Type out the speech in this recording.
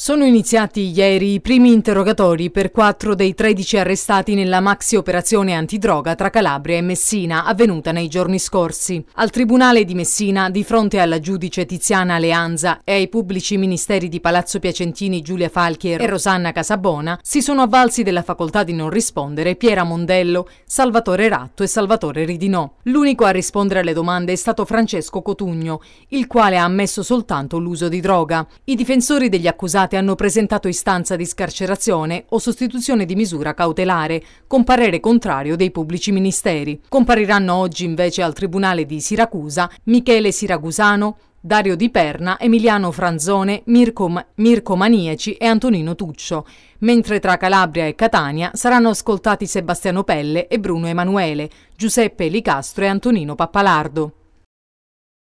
Sono iniziati ieri i primi interrogatori per quattro dei 13 arrestati nella maxi operazione antidroga tra Calabria e Messina avvenuta nei giorni scorsi. Al Tribunale di Messina, di fronte alla giudice Tiziana Leanza e ai pubblici ministeri di Palazzo Piacentini Giulia Falchier e Rosanna Casabona, si sono avvalsi della facoltà di non rispondere Piera Mondello, Salvatore Ratto e Salvatore Ridinò. L'unico a rispondere alle domande è stato Francesco Cotugno, il quale ha ammesso soltanto l'uso di droga. I difensori degli accusati imputati hanno presentato istanza di scarcerazione o sostituzione di misura cautelare, con parere contrario dei pubblici ministeri. Compariranno oggi invece al Tribunale di Siracusa Michele Siracusano, Dario Di Perna, Emiliano Franzone, Mirko, Mirko, Manieci e Antonino Tuccio, mentre tra Calabria e Catania saranno ascoltati Sebastiano Pelle e Bruno Emanuele, Giuseppe Licastro e Antonino Pappalardo.